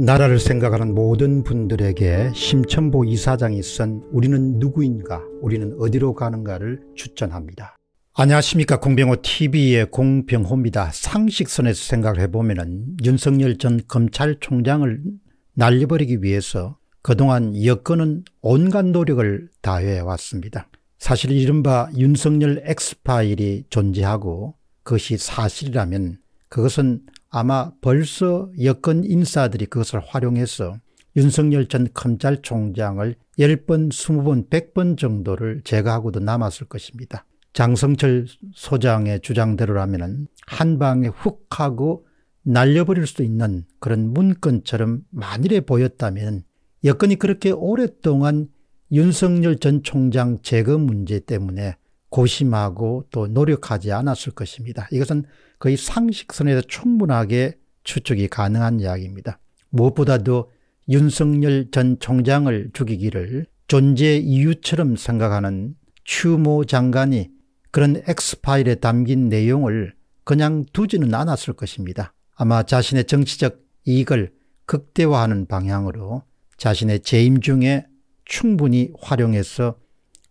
나라를 생각하는 모든 분들에게 심천보 이사장이 쓴 우리는 누구인가 우리는 어디로 가는가를 추천합니다. 안녕하십니까 공병호TV의 공병호입니다. 상식선에서 생각을 해보면 은 윤석열 전 검찰총장을 날려버리기 위해서 그동안 여건은 온갖 노력을 다해왔습니다. 사실 이른바 윤석열 X파일이 존재하고 그것이 사실이라면 그것은 아마 벌써 여권 인사들이 그것을 활용해서 윤석열 전 검찰총장을 10번, 20번, 100번 정도를 제거하고도 남았을 것입니다. 장성철 소장의 주장대로라면 한 방에 훅 하고 날려버릴 수도 있는 그런 문건처럼 만일에 보였다면 여건이 그렇게 오랫동안 윤석열 전 총장 제거 문제 때문에 고심하고 또 노력하지 않았을 것입니다. 이것은 거의 상식선에서 충분하게 추측이 가능한 이야기입니다. 무엇보다도 윤석열 전 총장을 죽이기를 존재 이유처럼 생각하는 추모 장관이 그런 엑스파일에 담긴 내용을 그냥 두지는 않았을 것입니다. 아마 자신의 정치적 이익을 극대화하는 방향으로 자신의 재임 중에 충분히 활용해서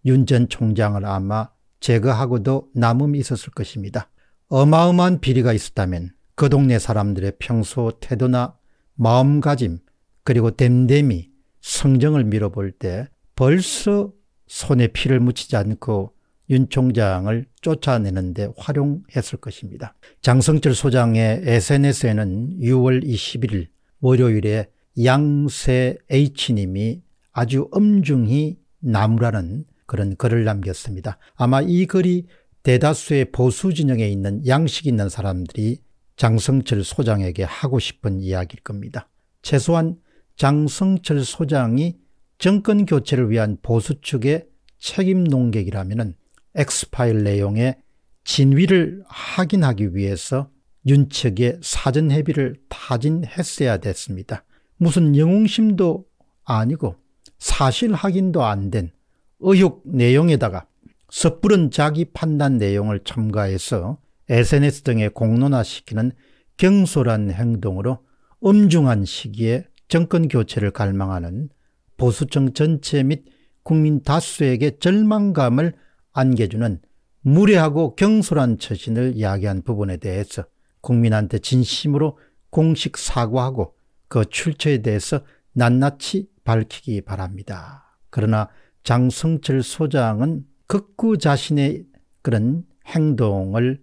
윤 전 총장을 아마 제거하고도 남음이 있었을 것입니다. 어마어마한 비리가 있었다면 그 동네 사람들의 평소 태도나 마음가짐 그리고 댐댐이 성정을 밀어볼 때 벌써 손에 피를 묻히지 않고 윤 총장을 쫓아내는데 활용했을 것입니다. 장성철 소장의 SNS에는 6월 21일 월요일에 양세 H님이 아주 엄중히 나무라는 그런 글을 남겼습니다. 아마 이 글이 대다수의 보수 진영에 있는 양식 있는 사람들이 장성철 소장에게 하고 싶은 이야기일 겁니다. 최소한 장성철 소장이 정권 교체를 위한 보수 측의 책임 농객이라면 엑스파일 내용의 진위를 확인하기 위해서 윤 측의 사전 협의를 타진했어야 됐습니다. 무슨 영웅심도 아니고 사실 확인도 안 된 의혹 내용에다가 섣부른 자기 판단 내용을 첨가해서 SNS 등에 공론화시키는 경솔한 행동으로 엄중한 시기에 정권 교체를 갈망하는 보수층 전체 및 국민 다수에게 절망감을 안겨주는 무례하고 경솔한 처신을 야기한 부분에 대해서 국민한테 진심으로 공식 사과하고 그 출처에 대해서 낱낱이 밝히기 바랍니다. 그러나 장성철 소장은 극구 자신의 그런 행동을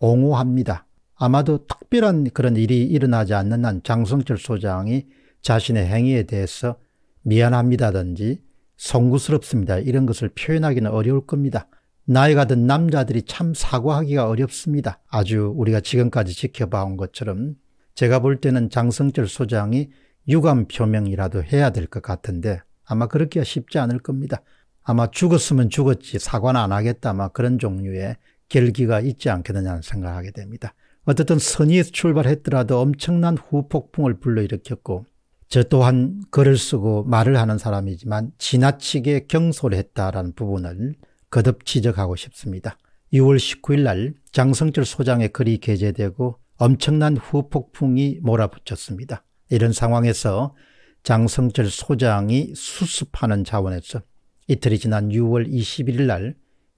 옹호합니다. 아마도 특별한 그런 일이 일어나지 않는 한 장성철 소장이 자신의 행위에 대해서 미안합니다든지 송구스럽습니다. 이런 것을 표현하기는 어려울 겁니다. 나이가 든 남자들이 참 사과하기가 어렵습니다. 아주 우리가 지금까지 지켜봐온 것처럼 제가 볼 때는 장성철 소장이 유감 표명이라도 해야 될 것 같은데 아마 그렇게 쉽지 않을 겁니다. 아마 죽었으면 죽었지 사과는 안 하겠다 아마 그런 종류의 결기가 있지 않겠느냐 는 생각하게 됩니다. 어쨌든 선의에서 출발했더라도 엄청난 후폭풍을 불러일으켰고 저 또한 글을 쓰고 말을 하는 사람이지만 지나치게 경솔했다라는 부분을 거듭 지적하고 싶습니다. 6월 19일 날 장성철 소장의 글이 게재되고 엄청난 후폭풍이 몰아붙였습니다. 이런 상황에서 장성철 소장이 수습하는 자원에서 이틀이 지난 6월 21일 날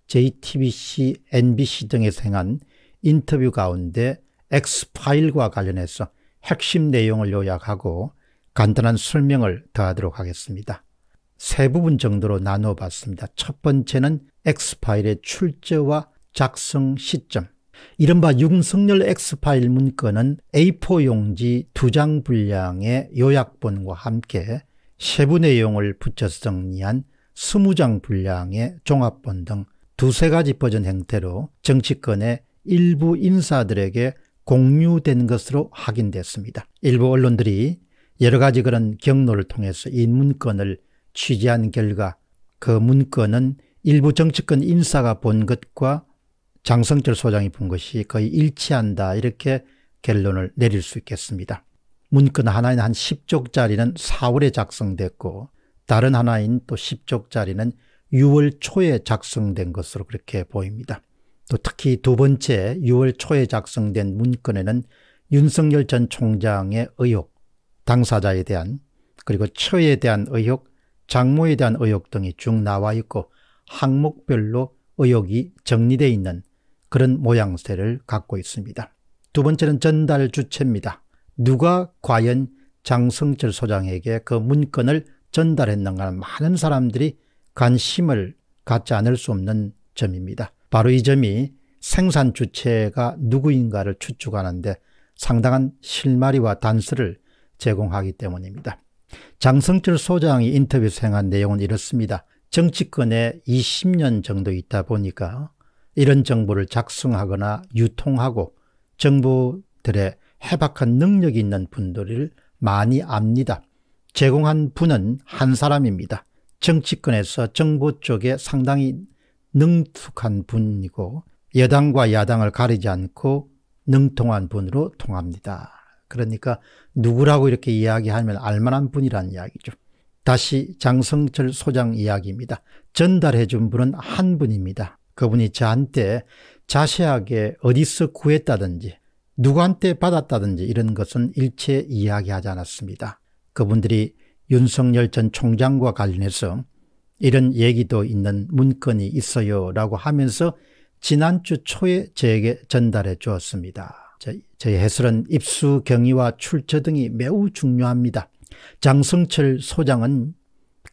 JTBC, n b c 등에생한 인터뷰 가운데 엑스파일과 관련해서 핵심 내용을 요약하고 간단한 설명을 더하도록 하겠습니다. 세 부분 정도로 나누어 봤습니다. 첫 번째는 엑파일의 출제와 작성 시점 이른바 윤석열 엑파일 문건은 A4 용지 두 장 분량의 요약본과 함께 세부 내용을 붙여 정리한 20장 분량의 종합본 등 두세 가지 버전 형태로 정치권의 일부 인사들에게 공유된 것으로 확인됐습니다. 일부 언론들이 여러 가지 그런 경로를 통해서 이 문건을 취재한 결과 그 문건은 일부 정치권 인사가 본 것과 장성철 소장이 본 것이 거의 일치한다 이렇게 결론을 내릴 수 있겠습니다. 문건 하나에한 10쪽짜리는 4월에 작성됐고 다른 하나인 또 10쪽짜리는 6월 초에 작성된 것으로 그렇게 보입니다. 또 특히 두 번째 6월 초에 작성된 문건에는 윤석열 전 총장의 의혹, 당사자에 대한 그리고 처에 대한 의혹, 장모에 대한 의혹 등이 쭉 나와 있고 항목별로 의혹이 정리되어 있는 그런 모양새를 갖고 있습니다. 두 번째는 전달 주체입니다. 누가 과연 장성철 소장에게 그 문건을 전달했는가 많은 사람들이 관심을 갖지 않을 수 없는 점입니다. 바로 이 점이 생산 주체가 누구인가를 추측하는데 상당한 실마리와 단서를 제공하기 때문입니다. 장성철 소장이 인터뷰에서 행한 내용은 이렇습니다. 정치권에 20년 정도 있다 보니까 이런 정보를 작성하거나 유통하고 정부들의 해박한 능력이 있는 분들을 많이 압니다. 제공한 분은 한 사람입니다. 정치권에서 정부 쪽에 상당히 능숙한 분이고 여당과 야당을 가리지 않고 능통한 분으로 통합니다. 그러니까 누구라고 이렇게 이야기하면 알만한 분이란 이야기죠. 다시 장성철 소장 이야기입니다. 전달해 준 분은 한 분입니다. 그분이 저한테 자세하게 어디서 구했다든지 누구한테 받았다든지 이런 것은 일체 이야기하지 않았습니다. 그분들이 윤석열 전 총장과 관련해서 이런 얘기도 있는 문건이 있어요 라고 하면서 지난주 초에 저에게 전달해 주었습니다. 저희 해설은 입수 경위와 출처 등이 매우 중요합니다. 장성철 소장은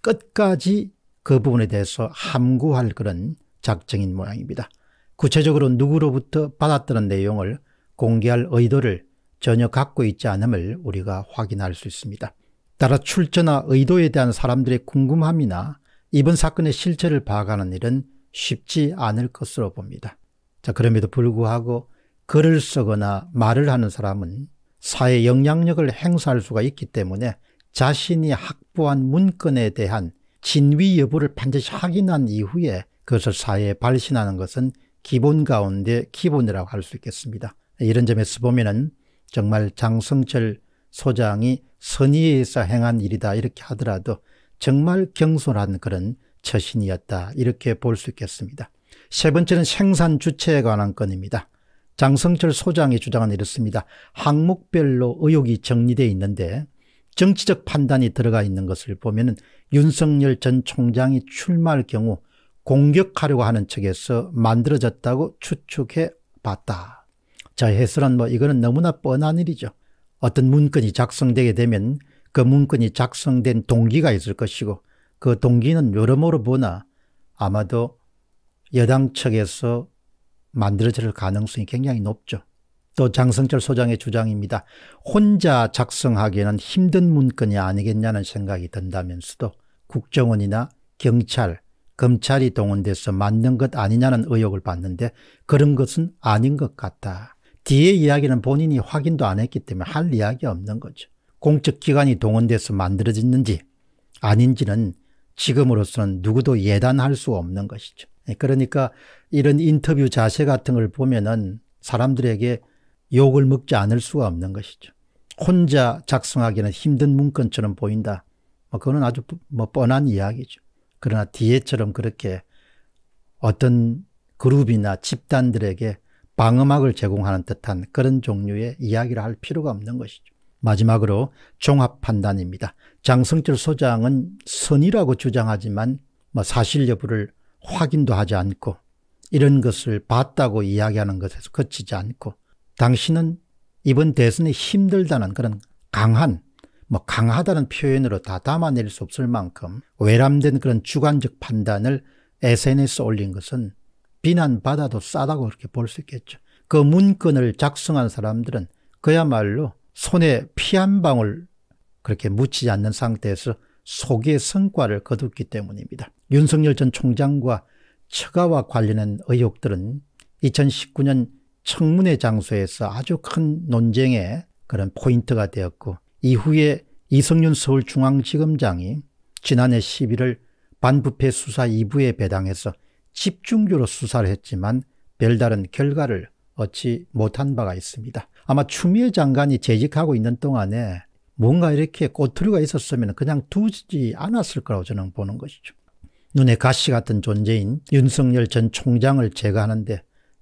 끝까지 그 부분에 대해서 함구할 그런 작정인 모양입니다. 구체적으로 누구로부터 받았다는 내용을 공개할 의도를 전혀 갖고 있지 않음을 우리가 확인할 수 있습니다. 따라 출처나 의도에 대한 사람들의 궁금함이나 이번 사건의 실체를 파악하는 일은 쉽지 않을 것으로 봅니다. 자, 그럼에도 불구하고 글을 쓰거나 말을 하는 사람은 사회 영향력을 행사할 수가 있기 때문에 자신이 확보한 문건에 대한 진위 여부를 반드시 확인한 이후에 그것을 사회에 발신하는 것은 기본 가운데 기본이라고 할 수 있겠습니다. 이런 점에서 보면 정말 장성철 소장이 선의에서 행한 일이다 이렇게 하더라도 정말 경솔한 그런 처신이었다 이렇게 볼 수 있겠습니다. 세 번째는 생산 주체에 관한 건입니다. 장성철 소장이 주장한 이렇습니다. 항목별로 의혹이 정리되어 있는데 정치적 판단이 들어가 있는 것을 보면 윤석열 전 총장이 출마할 경우 공격하려고 하는 측에서 만들어졌다고 추측해 봤다. 자, 해설은 뭐 이거는 너무나 뻔한 일이죠. 어떤 문건이 작성되게 되면 그 문건이 작성된 동기가 있을 것이고 그 동기는 여러모로 보나 아마도 여당 측에서 만들어질 가능성이 굉장히 높죠. 또 장성철 소장의 주장입니다. 혼자 작성하기에는 힘든 문건이 아니겠냐는 생각이 든다면서도 국정원이나 경찰, 검찰이 동원돼서 맞는 것 아니냐는 의혹을 받는데 그런 것은 아닌 것 같다. 뒤에 이야기는 본인이 확인도 안 했기 때문에 할 이야기 없는 거죠. 공적 기관이 동원돼서 만들어졌는지 아닌지는 지금으로서는 누구도 예단할 수 없는 것이죠. 예, 그러니까 이런 인터뷰 자세 같은 걸 보면은 사람들에게 욕을 먹지 않을 수가 없는 것이죠. 혼자 작성하기는 힘든 문건처럼 보인다. 뭐 그거는 아주 뭐 뻔한 이야기죠. 그러나 뒤에처럼 그렇게 어떤 그룹이나 집단들에게 방음막을 제공하는 듯한 그런 종류의 이야기를 할 필요가 없는 것이죠. 마지막으로 종합 판단입니다. 장성철 소장은 선이라고 주장하지만 뭐 사실 여부를 확인도 하지 않고 이런 것을 봤다고 이야기하는 것에서 그치지 않고 당신은 이번 대선에 힘들다는 그런 강한 뭐 강하다는 표현으로 다 담아낼 수 없을 만큼 외람된 그런 주관적 판단을 SNS에 올린 것은 비난받아도 싸다고 그렇게 볼 수 있겠죠. 그 문건을 작성한 사람들은 그야말로 손에 피 한 방울 그렇게 묻히지 않는 상태에서 속의 성과를 거뒀기 때문입니다. 윤석열 전 총장과 처가와 관련한 의혹들은 2019년 청문회 장소에서 아주 큰 논쟁의 그런 포인트가 되었고 이후에 이성윤 서울중앙지검장이 지난해 11월 반부패 수사 2부에 배당해서 집중적으로 수사를 했지만 별다른 결과를 얻지 못한 바가 있습니다. 아마 추미애 장관이 재직하고 있는 동안에 뭔가 이렇게 꼬투리가 있었으면 그냥 두지 않았을 거라고 저는 보는 것이죠. 눈에 가시 같은 존재인 윤석열 전 총장을 제거하는데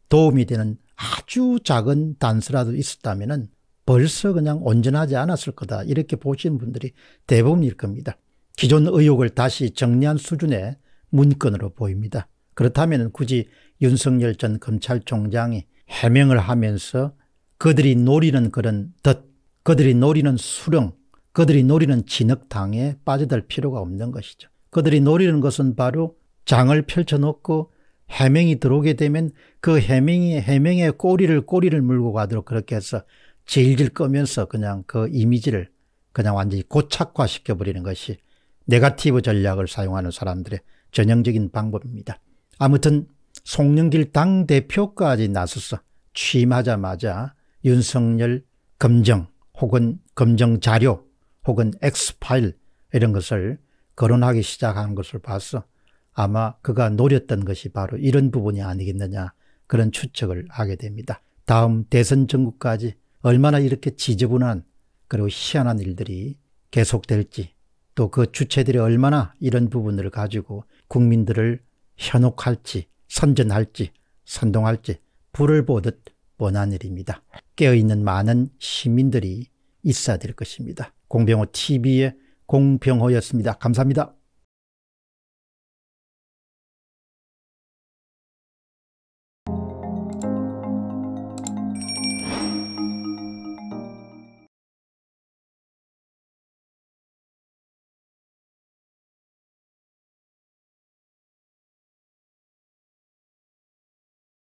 도움이 되는 아주 작은 단서라도 있었다면 벌써 그냥 온전하지 않았을 거다 이렇게 보시는 분들이 대부분일 겁니다. 기존 의혹을 다시 정리한 수준의 문건으로 보입니다. 그렇다면 굳이 윤석열 전 검찰총장이 해명을 하면서 그들이 노리는 그런 덫, 그들이 노리는 수령, 그들이 노리는 진흙탕에 빠져들 필요가 없는 것이죠. 그들이 노리는 것은 바로 장을 펼쳐놓고 해명이 들어오게 되면 그 해명이 해명의 꼬리를 꼬리를 물고 가도록 그렇게 해서 질질 끄면서 그냥 그 이미지를 그냥 완전히 고착화시켜버리는 것이 네가티브 전략을 사용하는 사람들의 전형적인 방법입니다. 아무튼 송영길 당대표까지 나서서 취임하자마자 윤석열 검정 혹은 검정 자료 혹은 엑스파일 이런 것을 거론하기 시작한 것을 봐서 아마 그가 노렸던 것이 바로 이런 부분이 아니겠느냐 그런 추측을 하게 됩니다. 다음 대선 전국까지 얼마나 이렇게 지저분한 그리고 희한한 일들이 계속될지 또 그 주체들이 얼마나 이런 부분을 가지고 국민들을 현혹할지 선전할지 선동할지 불을 보듯 뻔한 일입니다. 깨어있는 많은 시민들이 있어야 될 것입니다. 공병호 TV의 공병호였습니다. 감사합니다.